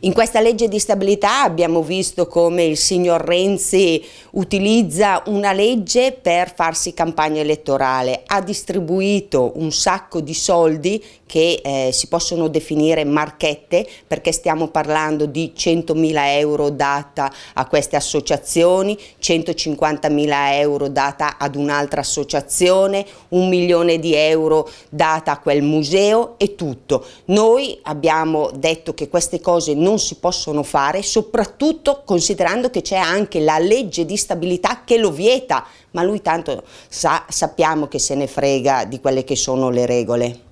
In questa legge di stabilità abbiamo visto come il signor Renzi utilizza una legge per farsi campagna elettorale, ha distribuito un sacco di soldi che eh, si possono definire marchette perché stiamo parlando di 100.000 euro data a queste associazioni, 150.000 euro data ad un'altra associazione, un milione di euro data a quel museo e tutto. Noi abbiamo detto che queste cose non non si possono fare, soprattutto considerando che c'è anche la legge di stabilità che lo vieta, ma lui tanto sa, sappiamo che se ne frega di quelle che sono le regole.